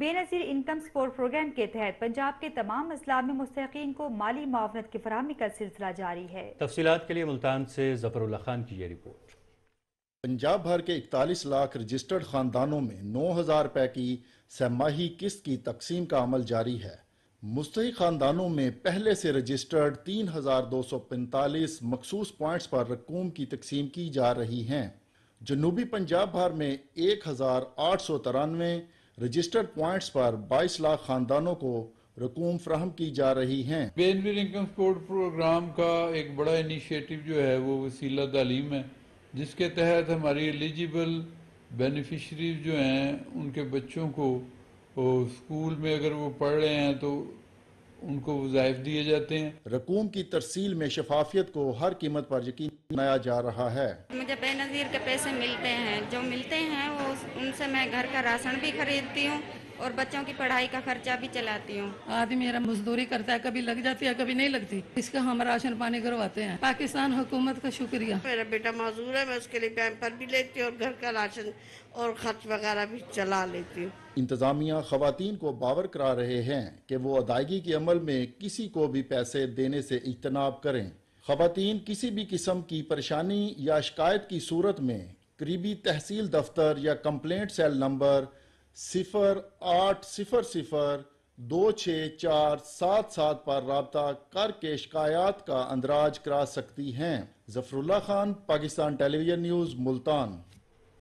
Benazir income support programme के तहत पंजाब के तमाम इस्लाम में मुस्तकिन को माली मावनत की फरहमी का सिलसिला जारी है तफसीत के लिए मुल्तान से जफरुल्ला खान की यह रिपोर्ट पंजाब भर के इकतालीस लाख रजिस्टर्ड खानदानों में नौ हज़ार रुपए की सहमाही किस्त की तकसीम का अमल जारी है मुस्तक खानदानों में पहले से रजिस्टर्ड तीन हज़ार दो सौ पैंतालीस मखसूस पॉइंट्स पर रकूम की तकसीम की जा रही हैं जनूबी पंजाब भर में एक हज़ार आठ सौ तिरानवे रजिस्टर्ड पॉइंट्स पर 22 लाख खानदानों को रकूम फ्राहम की जा रही हैं। बेनवीर इनकम सपोर्ट प्रोग्राम का एक बड़ा इनिशिएटिव जो है वो वसीला तालीम है जिसके तहत हमारी एलिजिबल बेनिफिशरीज जो हैं उनके बच्चों को स्कूल में अगर वो पढ़ रहे हैं तो उनको वजायफ दिए जाते हैं रकूम की तरसील में शफाफियत को हर कीमत पर यकीन बनाया जा रहा है मुझे बेनज़ीर के पैसे मिलते हैं जो मिलते हैं वो उस उनसे मैं घर का राशन भी खरीदती हूँ और बच्चों की पढ़ाई का खर्चा भी चलाती हूँ आदमी मेरा मजदूरी करता है कभी लग जाती है कभी नहीं लगती इसका हम राशन पानी करवाते हैं पाकिस्तान हुकूमत का शुक्रिया मेरा बेटा मजदूर है मैं उसके लिए पैम्पर भी लेती हूँ और घर का राशन और खर्च वगैरह भी चला लेती हूँ इंतजामिया खातन को बावर करा रहे हैं की वो अदायगी के अमल में किसी को भी पैसे देने से इजतनाब करें खातन किसी भी किस्म की परेशानी या शिकायत की सूरत में करीबी तहसील दफ्तर या कंप्लेंट सेल नंबर सिफर आठ सिफर सिफर दो छः चार सात सात पर रबता करके शिकायात का अंदराज करा सकती हैं जफरुल्ला खान पाकिस्तान टेलीविजन न्यूज़ मुल्तान